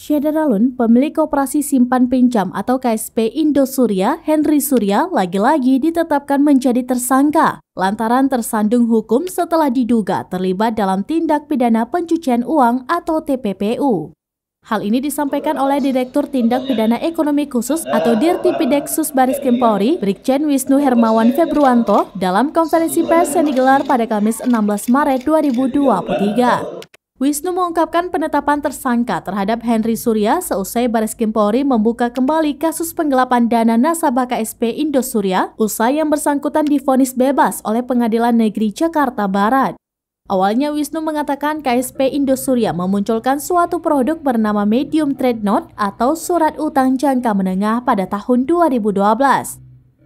Syederalun, pemilik operasi simpan pinjam atau KSP Indo Surya, Henry Surya, lagi-lagi ditetapkan menjadi tersangka lantaran tersandung hukum setelah diduga terlibat dalam tindak pidana pencucian uang atau TPPU. Hal ini disampaikan oleh Direktur Tindak Pidana Ekonomi Khusus atau Dirtipideksus Baris Kempori, Brigjen Wisnu Hermawan Februanto dalam konferensi pers yang digelar pada Kamis 16 Maret 2023. Wisnu mengungkapkan penetapan tersangka terhadap Henry Surya seusai Baris Krim membuka kembali kasus penggelapan dana nasabah KSP Indosuria usai yang bersangkutan difonis bebas oleh Pengadilan Negeri Jakarta Barat. Awalnya Wisnu mengatakan KSP Indosuria memunculkan suatu produk bernama Medium Trade Note atau surat utang jangka menengah pada tahun 2012.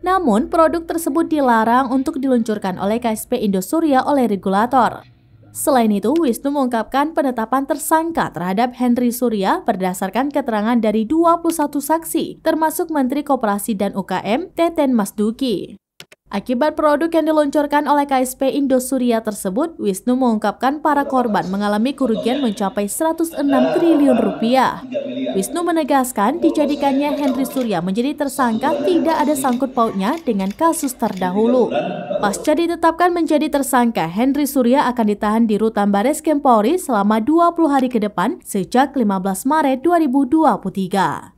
Namun, produk tersebut dilarang untuk diluncurkan oleh KSP Indosuria oleh regulator. Selain itu, Wisnu mengungkapkan penetapan tersangka terhadap Henry Surya berdasarkan keterangan dari 21 saksi, termasuk Menteri Koperasi dan UKM Teten Masduki. Akibat produk yang diluncurkan oleh KSP Indosuria tersebut, Wisnu mengungkapkan para korban mengalami kerugian mencapai 106 triliun rupiah. Wisnu menegaskan dijadikannya Henry Surya menjadi tersangka tidak ada sangkut pautnya dengan kasus terdahulu. Pasca ditetapkan menjadi tersangka, Henry Surya akan ditahan di Rutan Bares Kempori selama 20 hari ke depan sejak 15 Maret 2023.